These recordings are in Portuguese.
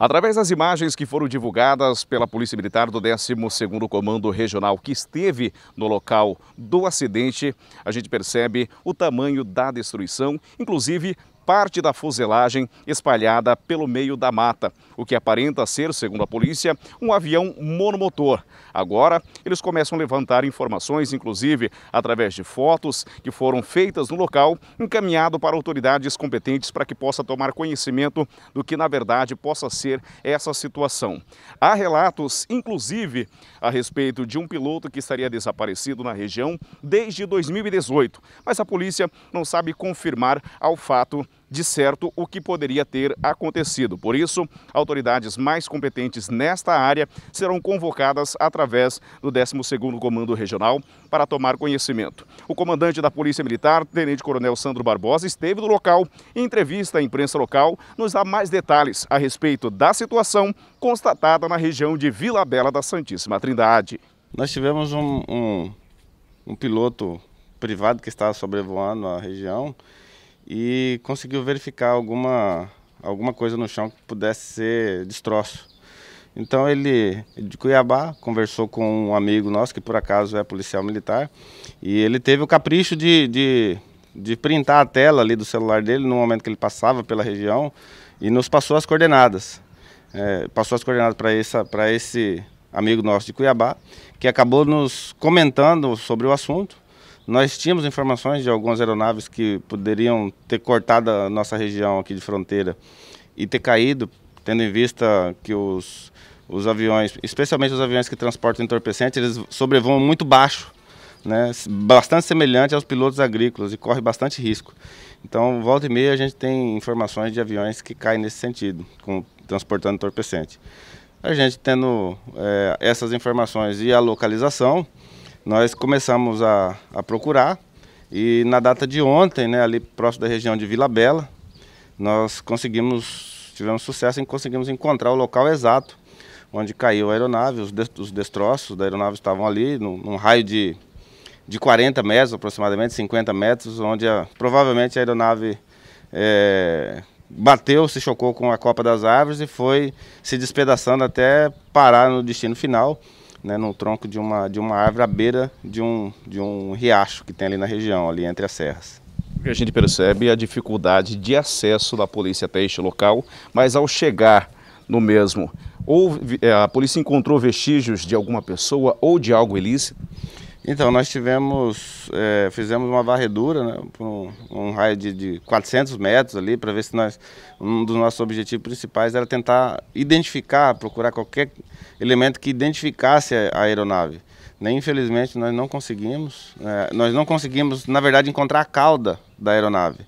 Através das imagens que foram divulgadas pela Polícia Militar do 12º Comando Regional que esteve no local do acidente, a gente percebe o tamanho da destruição, inclusive parte da fuselagem espalhada pelo meio da mata, o que aparenta ser, segundo a polícia, um avião monomotor. Agora, eles começam a levantar informações, inclusive através de fotos que foram feitas no local, encaminhado para autoridades competentes para que possa tomar conhecimento do que, na verdade, possa ser essa situação. Há relatos, inclusive, a respeito de um piloto que estaria desaparecido na região desde 2018, mas a polícia não sabe confirmar ao fato de certo o que poderia ter acontecido. Por isso, autoridades mais competentes nesta área serão convocadas através do 12º Comando Regional para tomar conhecimento. O comandante da Polícia Militar, Tenente Coronel Sandro Barbosa, esteve no local e, em entrevista à imprensa local, nos dá mais detalhes a respeito da situação constatada na região de Vila Bela da Santíssima Trindade. Nós tivemos um, um, um piloto privado que estava sobrevoando a região e conseguiu verificar alguma, alguma coisa no chão que pudesse ser destroço. Então ele de Cuiabá conversou com um amigo nosso que por acaso é policial militar e ele teve o capricho de, de, de printar a tela ali do celular dele no momento que ele passava pela região e nos passou as coordenadas. É, passou as coordenadas para esse, esse amigo nosso de Cuiabá, que acabou nos comentando sobre o assunto. Nós tínhamos informações de algumas aeronaves que poderiam ter cortado a nossa região aqui de fronteira e ter caído, tendo em vista que os, os aviões, especialmente os aviões que transportam entorpecentes, eles sobrevoam muito baixo, né? bastante semelhante aos pilotos agrícolas e corre bastante risco. Então, volta e meia, a gente tem informações de aviões que caem nesse sentido, com, transportando entorpecente. A gente tendo é, essas informações e a localização, nós começamos a, a procurar e na data de ontem, né, ali próximo da região de Vila Bela, nós conseguimos, tivemos sucesso em conseguimos encontrar o local exato onde caiu a aeronave, os, de, os destroços da aeronave estavam ali, num, num raio de, de 40 metros, aproximadamente 50 metros, onde a, provavelmente a aeronave é, bateu, se chocou com a copa das árvores e foi se despedaçando até parar no destino final né, no tronco de uma, de uma árvore à beira de um, de um riacho que tem ali na região, ali entre as serras. O que a gente percebe é a dificuldade de acesso da polícia até este local, mas ao chegar no mesmo, ou eh, a polícia encontrou vestígios de alguma pessoa ou de algo ilícito? Então, nós tivemos, é, fizemos uma varredura, né, um, um, raio de, de 400 metros ali, para ver se nós, um dos nossos objetivos principais era tentar identificar, procurar qualquer elemento que identificasse a aeronave. Né, infelizmente, nós não conseguimos, é, nós não conseguimos, na verdade, encontrar a cauda da aeronave.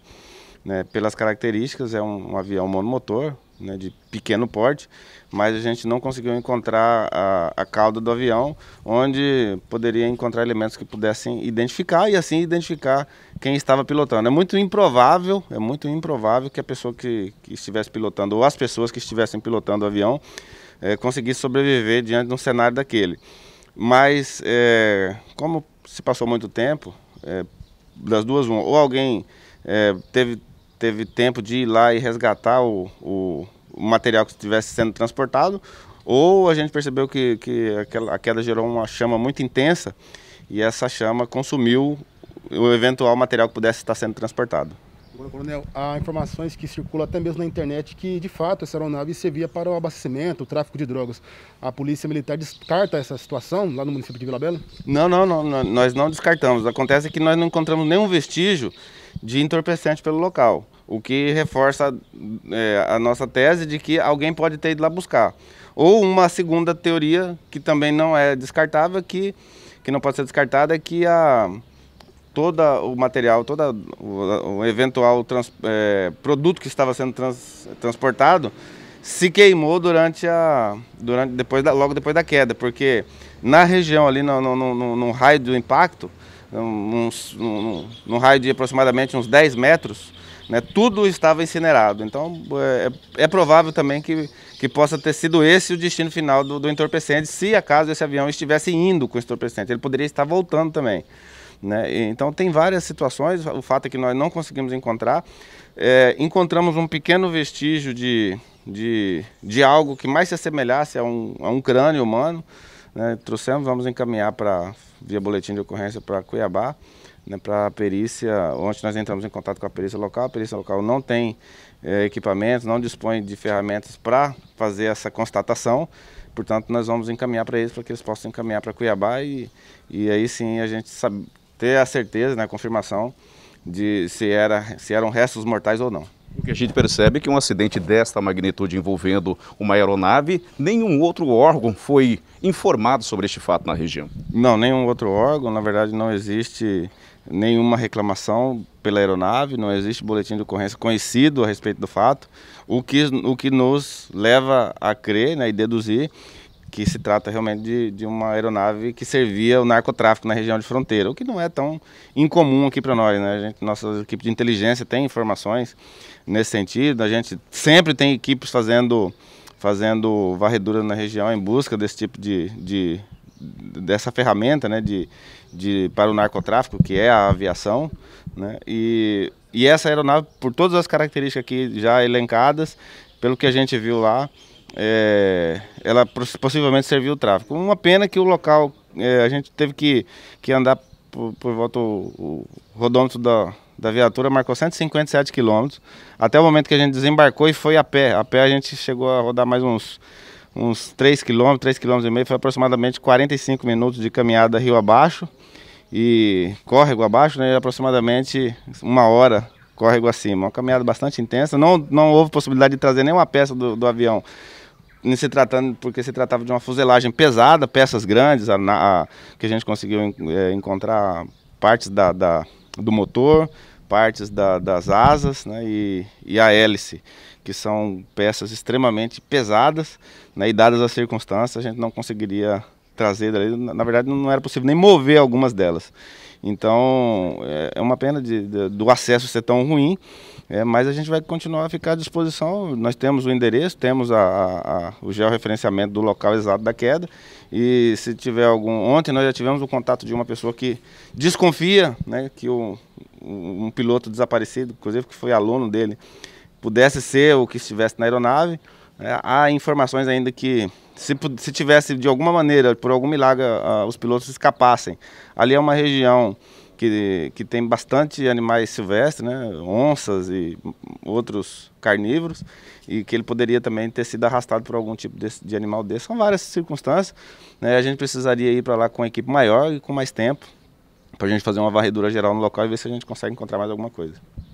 Né, pelas características, é um, um avião monomotor, né, de pequeno porte, mas a gente não conseguiu encontrar a, a cauda do avião, onde poderia encontrar elementos que pudessem identificar e assim identificar quem estava pilotando. É muito improvável, é muito improvável que a pessoa que, que estivesse pilotando ou as pessoas que estivessem pilotando o avião é, conseguisse sobreviver diante de um cenário daquele. Mas é, como se passou muito tempo, é, das duas, uma, ou alguém teve teve tempo de ir lá e resgatar o, o, o material que estivesse sendo transportado, ou a gente percebeu que, que aquela, a queda gerou uma chama muito intensa e essa chama consumiu o eventual material que pudesse estar sendo transportado. coronel, há informações que circulam até mesmo na internet que, de fato, essa aeronave servia para o abastecimento, o tráfico de drogas. A Polícia Militar descarta essa situação lá no município de Vila Bela? Não, não, não, não nós não descartamos. Acontece que nós não encontramos nenhum vestígio de entorpecente pelo local, o que reforça é, a nossa tese de que alguém pode ter ido lá buscar. Ou uma segunda teoria, que também não é descartável, que, que não pode ser descartada, é que a, todo o material, todo o, o eventual trans, é, produto que estava sendo trans, transportado se queimou durante a durante depois da, logo depois da queda, porque na região ali no, no, no, no raio do impacto num, num, num, raio de aproximadamente uns 10 metros, né, tudo estava incinerado. Então é, é, provável também que, que possa ter sido esse o destino final do, do entorpecente, se acaso esse avião estivesse indo com o entorpecente. Ele poderia estar voltando também. Né? Então tem várias situações, o fato é que nós não conseguimos encontrar. É, encontramos um pequeno vestígio de, de, de algo que mais se assemelhasse a um, a um crânio humano, né, trouxemos, vamos encaminhar para via boletim de ocorrência para Cuiabá, né, para a perícia. Ontem nós entramos em contato com a perícia local. A perícia local não tem é, equipamentos, não dispõe de ferramentas para fazer essa constatação. Portanto, nós vamos encaminhar para eles, para que eles possam encaminhar para Cuiabá e, e aí sim a gente sabe, ter a certeza, né, a confirmação de se, era, se eram restos mortais ou não. O que a gente percebe é que um acidente desta magnitude envolvendo uma aeronave, nenhum outro órgão foi informado sobre este fato na região. Não, nenhum outro órgão, na verdade não existe nenhuma reclamação pela aeronave, não existe boletim de ocorrência conhecido a respeito do fato, o que, o que nos leva a crer né, e deduzir que se trata realmente de, de uma aeronave que servia o narcotráfico na região de fronteira, o que não é tão incomum aqui para nós, né? A gente, nossa equipe de inteligência tem informações nesse sentido, a gente sempre tem equipes fazendo, fazendo varredura na região em busca desse tipo de, de dessa ferramenta, né? De, de, para o narcotráfico, que é a aviação, né? E, e essa aeronave, por todas as características aqui já elencadas, pelo que a gente viu lá, é, ela possivelmente serviu o tráfico. Uma pena que o local, é, a gente teve que, que andar por, por volta, o, o rodômetro da, da viatura marcou 157 quilômetros, até o momento que a gente desembarcou e foi a pé. A pé a gente chegou a rodar mais uns, uns 3 quilômetros, 3 quilômetros e meio, foi aproximadamente 45 minutos de caminhada rio abaixo e córrego abaixo, né, aproximadamente uma hora córrego acima. Uma caminhada bastante intensa, não, não houve possibilidade de trazer nenhuma peça do, do avião em se tratando, porque se tratava de uma fuselagem pesada, peças grandes, a, a, que a gente conseguiu en, é, encontrar partes da, da, do motor, partes da, das asas né, e, e, a hélice, que são peças extremamente pesadas, né, e dadas as circunstâncias, a gente não conseguiria trazer dali, na, na verdade não era possível nem mover algumas delas. Então é, é uma pena de, de, do acesso ser tão ruim, é, mas a gente vai continuar a ficar à disposição. Nós temos o endereço, temos a, a, a, o georreferenciamento do local exato da queda. E se tiver algum. Ontem nós já tivemos o contato de uma pessoa que desconfia né, que o, um, um piloto desaparecido, inclusive que foi aluno dele, pudesse ser o que estivesse na aeronave. É, há informações ainda que se, se tivesse de alguma maneira, por algum milagre, os pilotos escapassem. Ali é uma região que, que tem bastante animais silvestres, né? onças e outros carnívoros, e que ele poderia também ter sido arrastado por algum tipo desse, de animal desse. São várias circunstâncias. Né? A gente precisaria ir para lá com uma equipe maior e com mais tempo, para a gente fazer uma varredura geral no local e ver se a gente consegue encontrar mais alguma coisa.